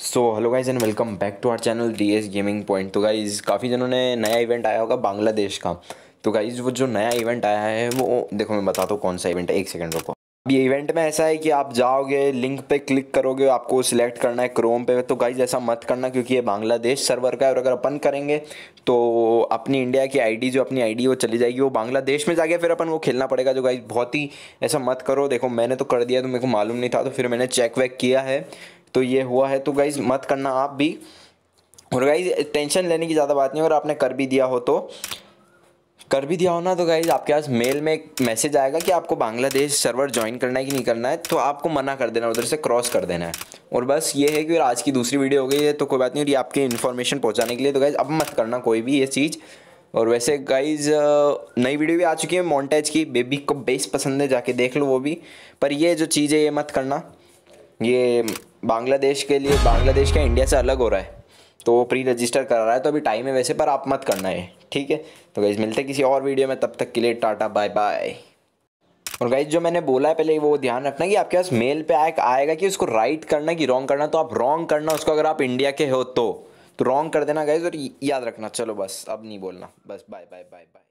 so hello guys and welcome back to our channel D S gaming point तो guys काफ़ी जनों ने नया इवेंट आया होगा बांग्लादेश का तो गाइज वो जो नया इवेंट आया है वो देखो मैं बताता हूँ कौन सा इवेंट है एक सेकंड रुको अभी ये इवेंट में ऐसा है कि आप जाओगे लिंक पे क्लिक करोगे आपको सिलेक्ट करना है क्रोम पे तो गाइज ऐसा मत करना क्योंकि ये बांग्लादेश सर्वर का है और अगर अपन करेंगे तो अपनी इंडिया की आईडी जो अपनी आईडी वो चली जाएगी वो बांग्लादेश में जाके फिर अपन को खेलना पड़ेगा जो तो गाइज बहुत ही ऐसा मत करो देखो मैंने तो कर दिया तो मेरे को मालूम नहीं था तो फिर मैंने चेक वैक किया है तो ये हुआ है तो गाइज़ मत करना आप भी और गाइज़ टेंशन लेने की ज़्यादा बात नहीं अगर आपने कर भी दिया हो तो कर भी दिया हो ना तो गाइज आपके पास मेल में एक मैसेज आएगा कि आपको बांग्लादेश सर्वर ज्वाइन करना है कि नहीं करना है तो आपको मना कर देना उधर से क्रॉस कर देना है और बस ये है कि आज की दूसरी वीडियो हो गई है तो कोई बात नहीं और ये आपकी इन्फॉर्मेशन पहुंचाने के लिए तो गाइज अब मत करना कोई भी ये चीज़ और वैसे गाइज नई वीडियो भी आ चुकी है मॉन्टेज की बेबी को बेस पसंद है जाके देख लो वो भी पर ये जो चीज़ है ये मत करना ये बांग्लादेश के लिए बांग्लादेश का इंडिया से अलग हो रहा है तो वो प्री रजिस्टर करा रहा है तो अभी टाइम है वैसे पर आप मत करना है ठीक है तो गाइज मिलते किसी और वीडियो में तब तक के लिए टाटा बाय बाय और गाइज जो मैंने बोला है पहले वो ध्यान रखना कि आपके पास मेल पे आए आएगा कि उसको राइट करना कि रॉन्ग करना तो आप रॉन्ग करना उसको अगर आप इंडिया के हो तो, तो रॉन्ग कर देना गाइज और याद रखना चलो बस अब नहीं बोलना बस बाय बाय बाय बाय